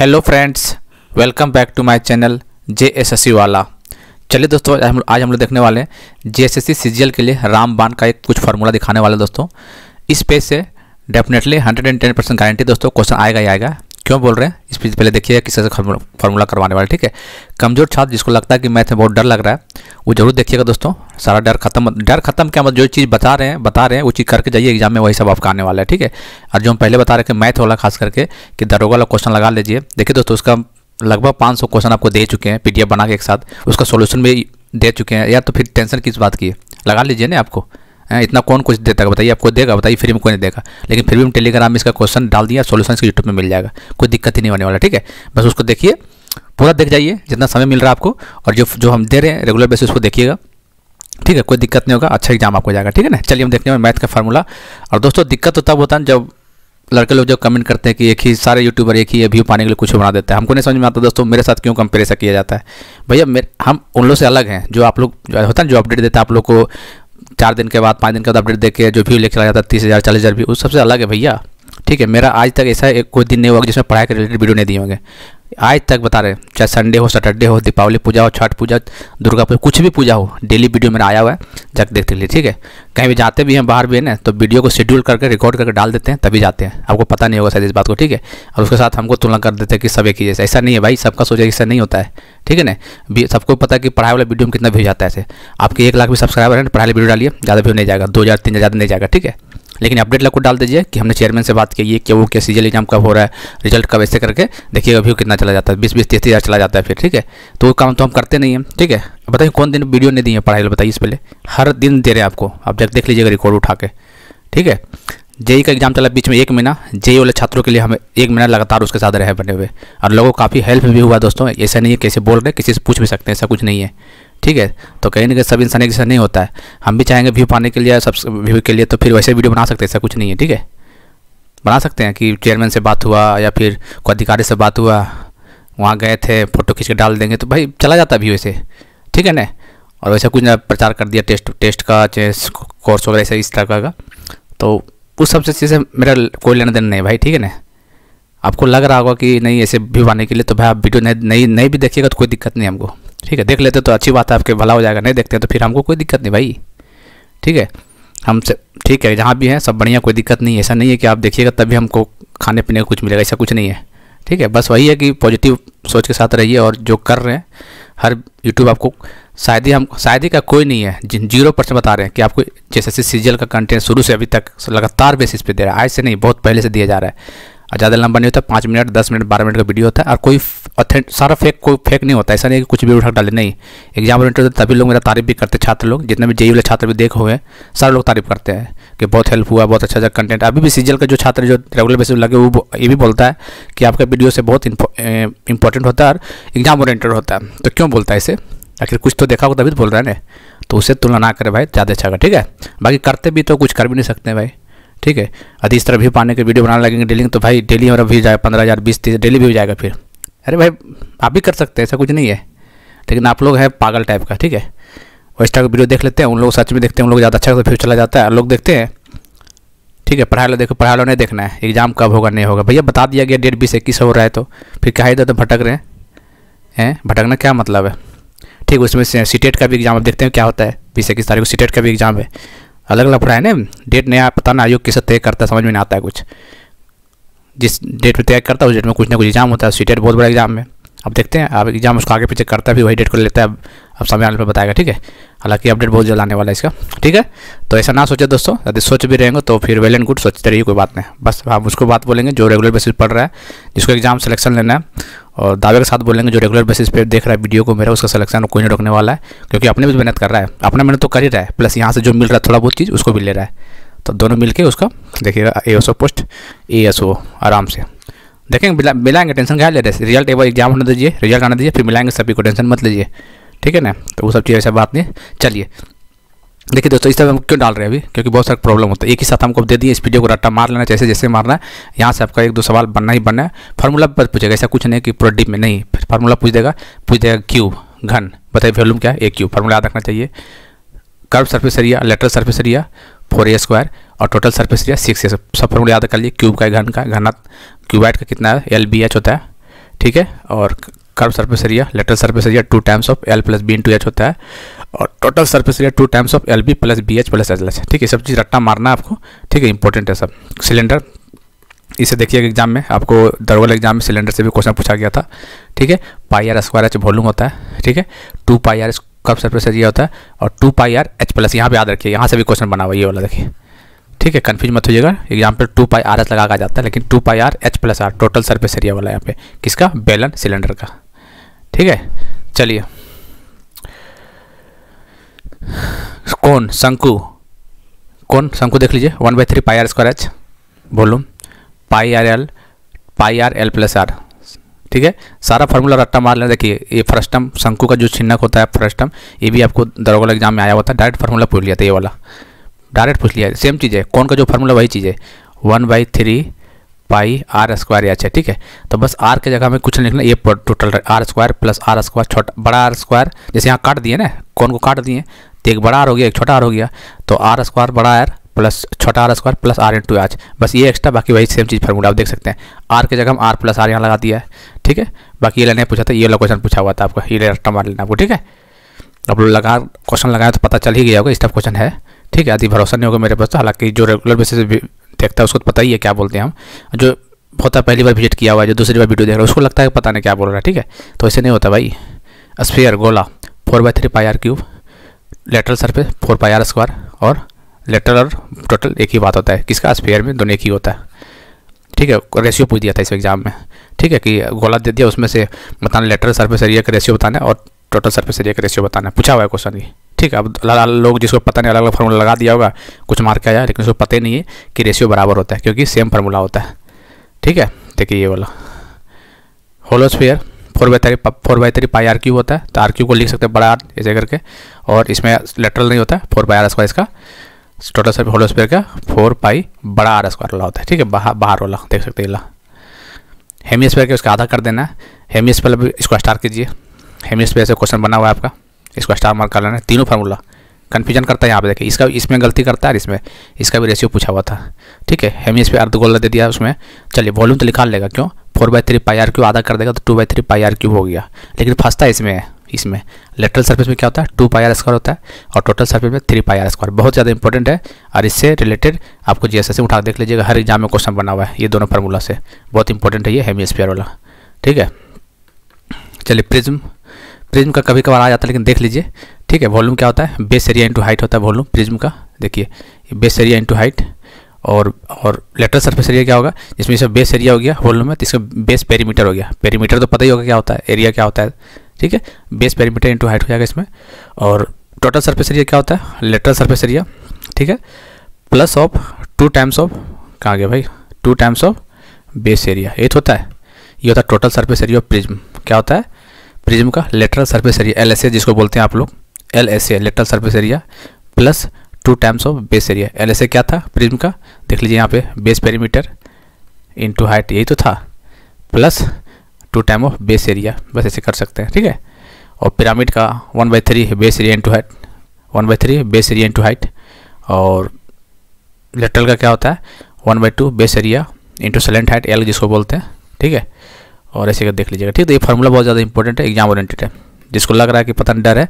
hello friends welcome back to my channel J S S C वाला चलिए दोस्तों आज हम लोग देखने वाले हैं J S S C C G L के लिए रामबान का एक कुछ फार्मूला दिखाने वाले दोस्तों इस पेज से डेफिनेटली 110 परसेंट गारंटी दोस्तों क्वेश्चन आएगा ही आएगा क्यों बोल रहे हैं इस पीछे पहले देखिएगा किस से फॉर्मूला करवाने वाले ठीक है कमजोर छात्र जिसको लगता है कि मैथ में बहुत डर लग रहा है वो जरूर देखिएगा दोस्तों सारा डर खत्म डर खत्म क्या मतलब जो चीज़ बता रहे हैं बता रहे हैं वो चीज़ करके जाइए एग्जाम में वही सब आपका आने वाला है ठीक है और जो हम पहले बता रहे थे मैथ वाला खास करके कि दरोगा वाला क्वेश्चन लगा लीजिए देखिए दोस्तों उसका लगभग पाँच क्वेश्चन आपको दे चुके हैं पी बना के एक साथ उसका सोल्यूशन भी दे चुके हैं या तो फिर टेंशन किस बात की है लगा लीजिए ना आपको इतना कौन कुछ देता है बताइए आपको देगा बताइए फ्री में कोई नहीं देगा लेकिन फिर भी हम टेलीग्राम में इसका क्वेश्चन डाल दिया सोल्यूशन इसके यूट्यूब में मिल जाएगा कोई दिक्कत ही नहीं होने वाला ठीक है बस उसको देखिए पूरा देख जाइए जितना समय मिल रहा है आपको और जो जो हम दे रहे हैं रेगुलर बेसिस को देखिएगा ठीक है कोई दिक्कत नहीं होगा अच्छा एग्जाम आपको जाएगा ठीक है ना चलिए हम देखने में मैथ का फॉर्मूला और दोस्तों दिक्कत तो तब होता है जब लड़के लोग जब कमेंट करते हैं कि एक ही सारे यूट्यूबर एक ही व्यू पाने के लिए कुछ बना देता है हमको नहीं समझ में आता दोस्तों मेरे साथ क्यों कंपेरिजन किया जाता है भैया हम उन लोग से अलग हैं जो आप लोग होता है जो अपडेट देते हैं आप लोग को चार दिन के बाद पाँच दिन के बाद अपडेट देख के जो व्यू लेके जाता है तीस हज़ार चालीस हज़ार व्यू उस सबसे अलग है भैया ठीक है मेरा आज तक ऐसा एक कोई दिन नहीं हुआ जिसमें पढ़ाई के रिलेटेड वीडियो नहीं दिए होंगे आज तक बता रहे चाहे संडे हो सैटरडे हो दीपावली पूजा हो छठ पूजा दुर्गा पूजा कुछ भी पूजा हो डेली वीडियो मेरा आया हुआ है जाकर देखते लिए ठीक है कहीं भी जाते भी हैं बाहर भी है ना तो वीडियो को शेड्यूल करके रिकॉर्ड करके डाल देते हैं तभी जाते हैं आपको पता नहीं होगा शायद इस बात को ठीक है और उसके साथ हमको तुलना कर देते हैं कि सब एक ही जैसे ऐसा नहीं है भाई सबका सोचा ऐसा नहीं होता है ठीक है ना भी सबको पता है कि पढ़ाई वाला वीडियो में कितना व्यू जाता है ऐसे आपके एक लाख भी सब्सक्राइबर है पढ़ाई वीडियो डालिए ज़्यादा व्यू नहीं जाएगा दो हज़ार तीन हज़ार ज़्यादा नहीं जाएगा ठीक है लेकिन अपडेट लोग को डाल दीजिए कि हमने चेयरमैन से बात की है कि वो क्या सीजल एग्जाम कब हो रहा है रिजल्ट कब ऐसे करके देखिए अभी कितना चला जाता है बीस बीस तीस हज़ार चला जाता है फिर ठीक है तो वो काम तो हम करते नहीं हैं ठीक है बताइए कौन दिन वीडियो नहीं दी है पढ़ाई बताइए इस पहले हर दिन दे रहे हैं आपको आप जब देख लीजिएगा रिकॉर्ड उठा के ठीक है जेई का एग्जाम चला बीच में एक महीना जेई वाले छात्रों के लिए हमें एक महीना लगातार उसके साथ रहे बने हुए और लोगों को काफ़ी हेल्प भी हुआ दोस्तों ऐसा नहीं है कैसे बोल रहे किसी से पूछ भी सकते हैं ऐसा कुछ नहीं है ठीक है तो कहीं ना कहीं सब इंसान एक जैसा नहीं होता है हम भी चाहेंगे व्यू पाने के लिए सब व्यू के लिए तो फिर वैसे वीडियो बना सकते हैं ऐसा कुछ नहीं है ठीक है बना सकते हैं कि चेयरमैन से बात हुआ या फिर कोई अधिकारी से बात हुआ वहाँ गए थे फ़ोटो खींच के डाल देंगे तो भाई चला जाता है व्यू ऐसे ठीक है ना और वैसे कुछ प्रचार कर दिया टेस्ट टेस्ट का कोर्स वगैरह ऐसे इस तरह का तो उस सब चीज़ से मेरा कोई लेना देना नहीं भाई ठीक है ना आपको लग रहा होगा कि नहीं ऐसे व्यू आने के लिए तो भाई आप वीडियो नहीं नहीं, नहीं भी देखिएगा तो कोई दिक्कत नहीं हमको ठीक है देख लेते तो अच्छी बात है आपके भला हो जाएगा नहीं देखते तो फिर हमको कोई दिक्कत नहीं भाई ठीक है हमसे ठीक है जहाँ भी हैं सब बढ़िया कोई दिक्कत नहीं है ऐसा नहीं है कि आप देखिएगा तभी हमको खाने पीने का कुछ मिलेगा ऐसा कुछ नहीं है ठीक है बस वही है कि पॉजिटिव सोच के साथ रहिए और जो कर रहे हैं हर यूट्यूब आपको शायद ही हम शायद ही का कोई नहीं है जीरो परसेंट बता रहे हैं कि आपको जैसे सीरियल का कंटेंट शुरू से अभी तक लगातार बेसिस पे दे रहा है आज से नहीं बहुत पहले से दिया जा रहा है ज़्यादा लंबा नहीं होता पाँच मिनट दस मिनट बारह मिनट का वीडियो होता है और कोई ऑथेंट सारा फेक कोई फेक नहीं होता ऐसा नहीं कि कुछ भी उठा डाले नहीं एग्जाम ओरिएंटेड होता तभी लोग मेरा तारीफ भी करते छात्र लोग जितने भी जेई वाले छात्र भी देखे हुए सारे लोग तारीफ करते हैं कि बहुत हेल्प हुआ बहुत अच्छा अच्छा कंटेंट अभी भी सीजल का जो छात्र जो रेगुलर बेसिस लगे वो ये भी बोलता है कि आपका वीडियो से बहुत इंपॉर्टेंट होता है और एग्जाम ओरिएंटेड होता है तो क्यों बोलता है इसे आखिर कुछ तो देखा होगा तभी तो बोल रहा है ना तो उसे तुलना ना करें भाई ज़्यादा अच्छा ठीक है बाकी करते भी तो कुछ कर भी नहीं सकते भाई ठीक है अभी इस तरह व्यू पाने के वीडियो बनाने लगेंगे डेली तो भाई डेली हमारा व्यू जाए पंद्रह हज़ार बीस तीस डेली व्यू जाएगा फिर अरे भाई आप भी कर सकते हैं ऐसा कुछ नहीं है लेकिन आप लोग हैं पागल टाइप का ठीक है और इस वीडियो देख लेते हैं उन लोग सच में देखते हैं उन लोग ज़्यादा अच्छा व्यू चला जाता है लोग देखते हैं ठीक है पढ़ाई लो देखो पढ़ाई लो नहीं देखना है एग्ज़ाम कब होगा नहीं होगा भैया बता दिया गया डेट बीस इक्कीस हो रहा है तो फिर कहा इधर तो भटक रहे हैं भटकना क्या मतलब है ठीक उसमें सीटेट e का भी एग्ज़ाम अब देखते हैं क्या होता है बीस इक्कीस तारीख को सीटेट e का भी एग्ज़ाम है अलग अलग पढ़ाए ना डेट नया पता ना आयोग किसे तय करता है समझ में नहीं आता है कुछ जिस डेट पर तय करता है उस डेट में कुछ ना कुछ एग्जाम होता है उसी डेट बहुत बड़ा एग्जाम है अब देखते हैं अब एग्जाम उसको आगे पीछे करता है फिर वही डेट को लेता है अब समय आने पर बताएगा ठीक है हालांकि अपडेट बहुत जल्द आने वाला है इसका ठीक है तो ऐसा ना सोचे दोस्तों यदि सोच भी रहेंगे तो फिर वेल एंड गुड सोचते रहिए कोई बात नहीं बस हम उसको बात बोलेंगे जो रेगुलर बेसिस पढ़ रहा है जिसको एग्जाम सिलेक्शन लेना है और दावे के साथ बोलेंगे जो रेगुलर बेसिस पर देख रहा है वीडियो को मेरा उसका सिलेक्शन कोई नहीं रोकने वाला है क्योंकि अपने भी मेहनत कर रहा है अपना मेहनत तो कर ही रहा है प्लस यहाँ से जो मिल रहा है थोड़ा बहुत चीज़ उसको भी ले रहा है तो दोनों मिल के उसका देखिएगा ए पोस्ट ए आराम से देखेंगे मिलाएंगे टेंशन क्या ले रहे रिजल्ट एक बार एग्जाम होने दीजिए रिजल्ट आने दीजिए फिर मिलाएंगे सभी को टेंशन मत लीजिए ठीक है ना तो वो सब चीज़ ऐसा बात नहीं चलिए देखिए दोस्तों इस तरह हम क्यों डाल रहे हैं अभी क्योंकि बहुत सारा प्रॉब्लम होता है एक ही साथ हमको दे दिए इस वीडियो को रट्टा मार लेना जैसे जैसे मारना है यहाँ से आपका एक दो सवाल बनना ही बनना है फार्मूला पर पूछेगा ऐसा कुछ नहीं कि पूरा डीप में नहीं फिर फार्मूला पूछ देगा पूछ देगा क्यूब घन बताइए वॉल्यूम क्या है ए क्यूब फार्मूला याद रखना चाहिए curve surface area lateral surface area four A square और total surface area six A सब फार्मूला याद कर लिए क्यूब का घन का घना क्यूबाइट का कितना है एल बी एच होता है ठीक है और curve surface area lateral surface area two times of L plus B into H होता है और total surface area two times of L B plus B H plus H H ठीक है सब चीज़ रट्टा मारना है आपको ठीक है इंपॉर्टेंट है सब सिलेंडर इसे देखिए एग्जाम में आपको दरवल एग्जाम में सिलेंडर से भी क्वेश्चन पूछा गया था ठीक है pi R square H volume होता है ठीक है टू पाई आर कब सर्फेस एरिया होता है और two pi R H plus यहाँ पर याद रखिए यहाँ से भी क्वेश्चन बना हुआ ये वाला देखिए ठीक है कन्फ्यूज मत होइएगा एग्जाम पर टू पाई आर एच लगा जाता है लेकिन two pi R H plus R total surface area वाला यहाँ पे किसका बेलन सिलेंडर का ठीक है चलिए कौन शंकु कौन शंकु देख लीजिए one by three pi R square H volume pi R L pi R L plus R ठीक है सारा फार्मूला रट्टा मार लेना देखिए ये फर्स्ट टर्म शंकु का जो छिन्नक होता है फर्स्ट टर्म ये भी आपको दरोगा एग्जाम में आया हुआ था डायरेक्ट फार्मूला पूछ लिया था ये वाला डायरेक्ट पूछ लिया सेम चीज़ है कौन का जो फार्मूला वही चीज़ है one by three pi R square या ठीक है तो बस आर के जगह में कुछ नहीं लिखना ये total R square plus R square छोटा बड़ा आर स्क्वायर जैसे यहाँ काट दिए ना कौन को काट दिए तो एक बड़ा आर हो गया एक छोटा आर हो गया तो आर स्क्वायर बड़ा आर प्लस छोटा R square plus R into आज बस ये एक्स्ट्रा बाकी वही सेम चीज़ फार्मूला आप देख सकते हैं आर के जगह हम आर प्लस आर यहाँ लगा दिया है ठीक है बाकी ये लाइन पूछा था ये वाला क्वेश्चन पूछा हुआ था आपको ये रट्टा मार लेना आपको ठीक है आप लोग लगा क्वेश्चन लगाए तो पता चल ही गया होगा इस टाइप क्वेश्चन है ठीक है आदि भरोसा नहीं होगा मेरे पास तो हालांकि जो रेगुलर बेसिस देखता है उसको तो पता ही है क्या बोलते हैं हम जो बहुत पहली बार विजिट किया हुआ है जो दूसरी बार वीडियो देख रहा है उसको लगता है पता नहीं क्या बोल रहा है ठीक है तो ऐसे नहीं होता भाई स्फेयर गोला four by three pi R cube lateral surface four pi R square और लेटरल और टोटल एक ही बात होता है किसका स्फेयर में दोनों एक ही होता है ठीक है रेशियो पूछ दिया था इस एग्जाम में ठीक है कि गोला दे दिया उसमें से बताना लेटरल सर्फेस एरिया का रेशियो बताना और टोटल सर्फेस एरिया का रेशियो बताना है पूछा हुआ है क्वेश्चन ये ठीक है अब लोग जिसको पता नहीं अलग अलग फार्मूला लगा दिया होगा कुछ मार्क आया लेकिन उसको पता ही नहीं है कि रेशियो बराबर होता है क्योंकि सेम फार्मूला होता है ठीक है देखिए ये वाला hollow sphere four by three four by three pi R cube होता है तो आर क्यू को लिख सकते हैं बड़ा आर ऐसे करके और इसमें लेटरल नहीं होता है फोर बाई आर स्क्वायर इसका टोटल सब होलोस्फेयर का फोर पाई बड़ा आर स्क्वायर वाला होता है ठीक है बाहर बाहर वाला देख सकते हैं हेमी स्पेयर के उसका आधा कर देना है हेमी स्पेयर इसको स्टार कीजिए हेमी स्पेयर से क्वेश्चन बना हुआ है आपका इसको स्टार मार्क कर लेना है तीनों फार्मूला कन्फ्यूजन करता है यहाँ पे देखिए इसका इसमें गलती करता है और इसमें इसका भी रेशियो पूछा हुआ था ठीक है हेमी इस पर अर्धगोला दे दिया उसमें चलिए वॉल्यूम तो निकाल लेगा क्यों four by three pi R cube आधा कर देगा तो two by three pi R cube हो गया लेकिन फंसता है इसमें इसमें लेटरल सर्फेस में क्या होता है टू पाई आर स्क्वायर होता है और टोटल सर्फेस में थ्री पाई आर स्क्वायर बहुत ज़्यादा इंपॉर्टेंट है और इससे रिलेटेड आपको जी एस एस उठा देख लीजिएगा हर एग्जाम में क्वेश्चन बना हुआ है ये दोनों फार्मूला से बहुत इंपॉर्टेंट है ये हेमी स्पेयर वाला ठीक है चलिए प्रिज्म प्रिज्म का कभी कभार आ जाता है लेकिन देख लीजिए ठीक है वॉल्यूम क्या होता है बेस एरिया इंटू हाइट होता है वॉल्यूम प्रिज्म का देखिए बेस एरिया इंटू हाइट और और लेटर सरफेस एरिया क्या होगा जिसमें इसमें बेस एरिया हो गया वॉल्यूम है तो इसका बेस पेरीमीटर हो गया पेरीमीटर तो पता ही होगा क्या होता है एरिया क्या होता है ठीक है बेस पेरीमीटर इंटू हाइट हो जाएगा इसमें और टोटल सर्फेस एरिया क्या होता है लेटरल सर्फेस एरिया ठीक है plus of two times of कहाँ गया भाई two times of base area एट होता है ये होता है total surface area of prism क्या होता है प्रिज्म का लेटरल सरफेस एरिया एल जिसको बोलते हैं आप लोग L S A lateral surface area plus two times of base area L S A क्या था प्रिज्म का देख लीजिए यहाँ पे बेस पेरीमीटर इंटू हाइट यही तो था plus two time of base area बस ऐसे कर सकते हैं ठीक है और पिरामिड का one by three base area into height one by three base area into height और लेटरल का क्या होता है one by two base area into slant height L जिसको बोलते हैं ठीक है और ऐसे कर देख लीजिएगा ठीक तो ये फार्मूला बहुत ज़्यादा इंपॉर्टेंट है एग्जाम ओरिएंटेड है जिसको लग रहा है कि पता नहीं डर है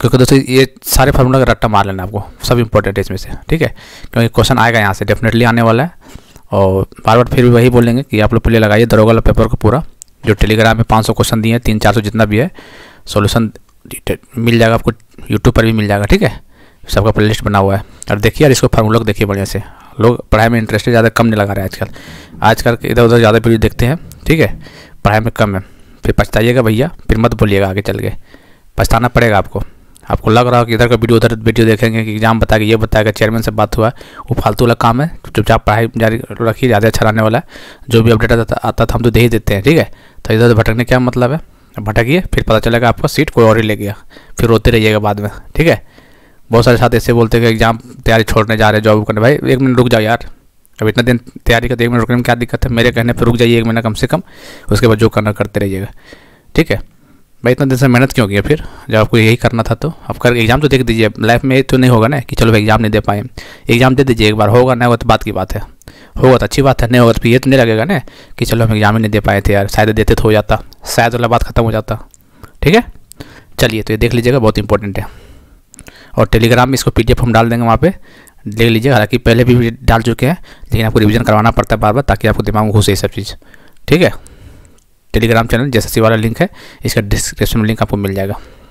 क्योंकि दोस्तों ये सारे फार्मूला का रट्टा मार लेना आपको सब इंपॉर्टेंट है इसमें से ठीक है क्योंकि क्वेश्चन आएगा यहाँ से डेफिनेटली आने वाला है और बार बार फिर भी वही बोलेंगे कि आप लोग प्ले लगाइए दरोगा पेपर को पूरा जो टेलीग्राम में पाँच क्वेश्चन दिए हैं तीन चार सौ जितना भी है सोल्यूशन मिल जाएगा आपको यूट्यूब पर भी मिल जाएगा ठीक है सबका प्ले लिस्ट बना हुआ है और देखिए और इसको फार्मूला को देखिए बढ़िया से लोग पढ़ाई में इंटरेस्ट ज़्यादा कम नहीं लगा रहे हैं आजकल आजकल इधर उधर ज़्यादा वीडियो देखते हैं ठीक है पढ़ाई में कम है फिर पछताइएगा भैया फिर मत बोलिएगा आगे चल के पछताना पड़ेगा आपको आपको लग रहा हो कि इधर का वीडियो उधर वीडियो देखेंगे कि एग्जाम के ये बताएगा चेयरमैन से बात हुआ वो फालतू वाला काम है चुपचाप पढ़ाई जारी रखिए ज़्यादा अच्छा रहने वाला है जो भी अपडेट आता था हम तो दे ही देते हैं ठीक है तो इधर उधर भटकने क्या मतलब है भटकिए फिर पता चलेगा आपका सीट कोई और ही ले गया फिर रोते रहिएगा बाद में ठीक है बहुत सारे साथ ऐसे बोलते हैं कि एग्जाम तैयारी छोड़ने जा रहे हैं जॉब करने भाई एक मिनट रुक जाओ यार अब इतना दिन तैयारी का एक महीना रुकने में क्या दिक्कत है मेरे कहने पर रुक जाइए एक महीना कम से कम उसके बाद जो करना करते रहिएगा ठीक है भाई इतना दिन से मेहनत क्यों किया फिर जब आपको यही करना था तो आप कर एग्ज़ाम तो देख दीजिए लाइफ में तो नहीं होगा ना कि चलो एग्ज़ाम नहीं दे पाए एग्ज़ाम दे दीजिए एक बार होगा ना होगा तो बात की बात है होगा तो अच्छी बात है नहीं होगा तो फिर ये तो नहीं लगेगा ना कि चलो हम एग्ज़ाम ही नहीं दे पाए थे यार शायद देते तो हो जाता शायद वाला बात ख़त्म हो जाता ठीक है चलिए तो ये देख लीजिएगा बहुत इंपॉर्टेंट है और टेलीग्राम में इसको एफ हम डाल देंगे वहाँ पे देख लीजिए हालांकि पहले भी डाल चुके हैं लेकिन आपको रिविजन करवाना पड़ता है बार बार ताकि आपको दिमाग में घुसे ये सब चीज़ ठीक है टेलीग्राम चैनल जैसा सी वाला लिंक है इसका डिस्क्रिप्शन में लिंक आपको मिल जाएगा